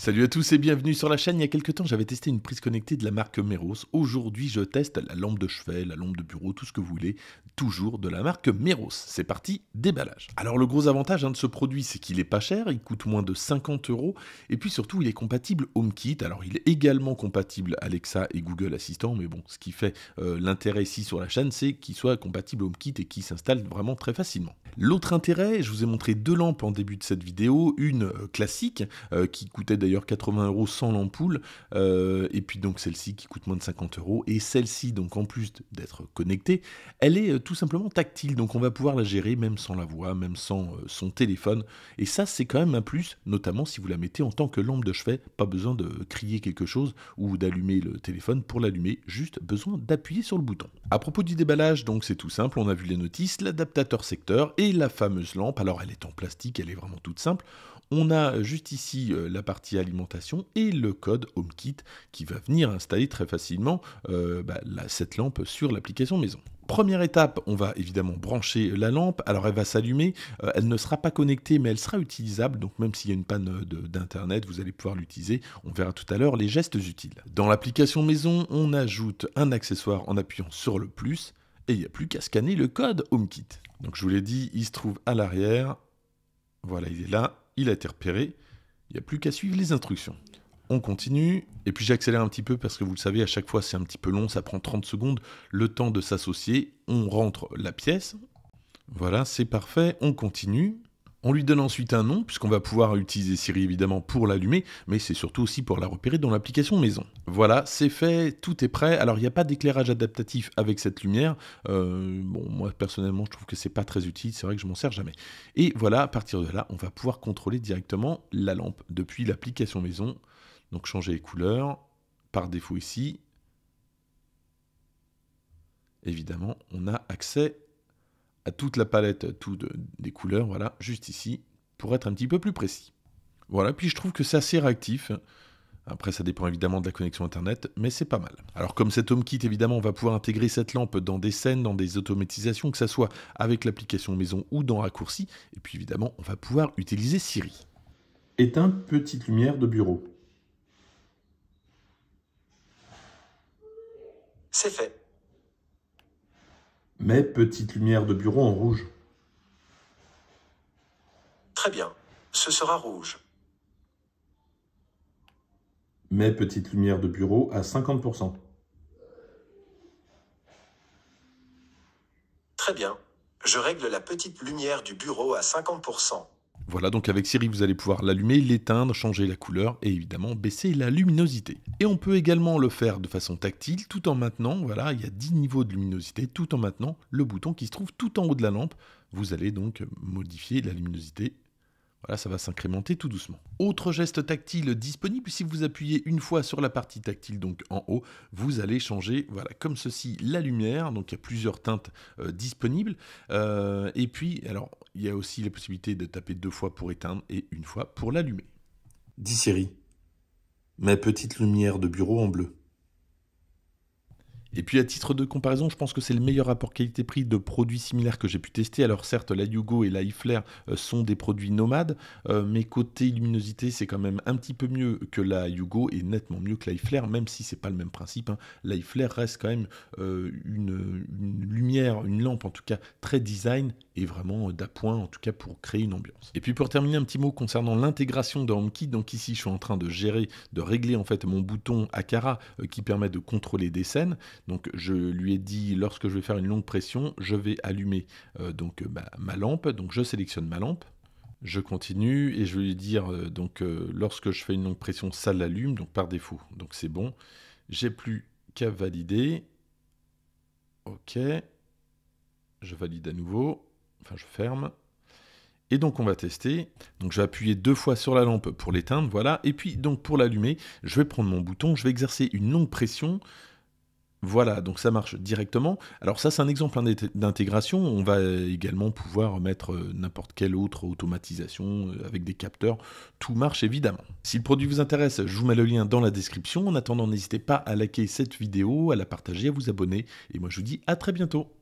Salut à tous et bienvenue sur la chaîne. Il y a quelques temps, j'avais testé une prise connectée de la marque Meros. Aujourd'hui, je teste la lampe de chevet, la lampe de bureau, tout ce que vous voulez, toujours de la marque Meros. C'est parti, déballage. Alors, le gros avantage hein, de ce produit, c'est qu'il est pas cher, il coûte moins de 50 euros, et puis surtout, il est compatible HomeKit. Alors, il est également compatible Alexa et Google Assistant, mais bon, ce qui fait euh, l'intérêt ici sur la chaîne, c'est qu'il soit compatible HomeKit et qu'il s'installe vraiment très facilement. L'autre intérêt, je vous ai montré deux lampes en début de cette vidéo, une euh, classique euh, qui coûtait d'ailleurs 80 euros sans l'ampoule, euh, et puis donc celle-ci qui coûte moins de 50 euros, et celle-ci donc en plus d'être connectée, elle est euh, tout simplement tactile, donc on va pouvoir la gérer même sans la voix, même sans euh, son téléphone, et ça c'est quand même un plus, notamment si vous la mettez en tant que lampe de chevet, pas besoin de crier quelque chose ou d'allumer le téléphone pour l'allumer, juste besoin d'appuyer sur le bouton. À propos du déballage, donc c'est tout simple, on a vu les notices, l'adaptateur secteur et la fameuse lampe, alors elle est en plastique, elle est vraiment toute simple, on a juste ici la partie alimentation et le code HomeKit qui va venir installer très facilement euh, bah, cette lampe sur l'application maison. Première étape, on va évidemment brancher la lampe. Alors elle va s'allumer, euh, elle ne sera pas connectée, mais elle sera utilisable. Donc même s'il y a une panne d'internet, vous allez pouvoir l'utiliser. On verra tout à l'heure les gestes utiles. Dans l'application maison, on ajoute un accessoire en appuyant sur le plus et il n'y a plus qu'à scanner le code HomeKit. Donc je vous l'ai dit, il se trouve à l'arrière. Voilà, il est là, il a été repéré. Il n'y a plus qu'à suivre les instructions. On continue, et puis j'accélère un petit peu parce que vous le savez, à chaque fois c'est un petit peu long, ça prend 30 secondes, le temps de s'associer, on rentre la pièce. Voilà, c'est parfait, on continue. On lui donne ensuite un nom, puisqu'on va pouvoir utiliser Siri évidemment pour l'allumer, mais c'est surtout aussi pour la repérer dans l'application maison. Voilà, c'est fait, tout est prêt. Alors il n'y a pas d'éclairage adaptatif avec cette lumière. Euh, bon, moi personnellement, je trouve que c'est pas très utile, c'est vrai que je m'en sers jamais. Et voilà, à partir de là, on va pouvoir contrôler directement la lampe depuis l'application maison. Donc changer les couleurs, par défaut ici. Évidemment, on a accès toute la palette tout de, des couleurs, voilà, juste ici, pour être un petit peu plus précis. Voilà, puis je trouve que c'est assez réactif. Après, ça dépend évidemment de la connexion Internet, mais c'est pas mal. Alors comme cet HomeKit, évidemment, on va pouvoir intégrer cette lampe dans des scènes, dans des automatisations, que ce soit avec l'application maison ou dans raccourci. Et puis évidemment, on va pouvoir utiliser Siri. Éteins petite lumière de bureau. C'est fait mes petites lumières de bureau en rouge. Très bien, ce sera rouge. Mes petites lumières de bureau à 50%. Très bien, je règle la petite lumière du bureau à 50%. Voilà, donc avec Siri, vous allez pouvoir l'allumer, l'éteindre, changer la couleur et évidemment baisser la luminosité. Et on peut également le faire de façon tactile tout en maintenant, voilà, il y a 10 niveaux de luminosité, tout en maintenant le bouton qui se trouve tout en haut de la lampe. Vous allez donc modifier la luminosité Là, ça va s'incrémenter tout doucement. Autre geste tactile disponible, si vous appuyez une fois sur la partie tactile, donc en haut, vous allez changer, voilà, comme ceci, la lumière. Donc il y a plusieurs teintes euh, disponibles. Euh, et puis, alors, il y a aussi la possibilité de taper deux fois pour éteindre et une fois pour l'allumer. Dis ma petite lumière de bureau en bleu. Et puis à titre de comparaison, je pense que c'est le meilleur rapport qualité-prix de produits similaires que j'ai pu tester. Alors certes, la Yugo et la Iflare euh, sont des produits nomades, euh, mais côté luminosité, c'est quand même un petit peu mieux que la Yugo et nettement mieux que la Iflare, même si c'est pas le même principe. Hein. La Iflare reste quand même euh, une, une lumière, une lampe en tout cas très design et vraiment d'appoint, en tout cas pour créer une ambiance. Et puis pour terminer, un petit mot concernant l'intégration de HomeKit. Donc ici, je suis en train de gérer, de régler en fait mon bouton Akara euh, qui permet de contrôler des scènes. Donc je lui ai dit, lorsque je vais faire une longue pression, je vais allumer euh, donc euh, ma lampe. Donc je sélectionne ma lampe. Je continue et je vais lui dire, donc lorsque je fais une longue pression, ça l'allume, donc par défaut. Donc c'est bon. J'ai plus qu'à valider. OK. Je valide à nouveau. Enfin, je ferme. Et donc on va tester. Donc je vais appuyer deux fois sur la lampe pour l'éteindre, voilà. Et puis donc pour l'allumer, je vais prendre mon bouton, je vais exercer une longue pression. Voilà, donc ça marche directement. Alors ça c'est un exemple d'intégration. On va également pouvoir mettre euh, n'importe quelle autre automatisation euh, avec des capteurs. Tout marche évidemment. Si le produit vous intéresse, je vous mets le lien dans la description. En attendant, n'hésitez pas à liker cette vidéo, à la partager, à vous abonner. Et moi je vous dis à très bientôt.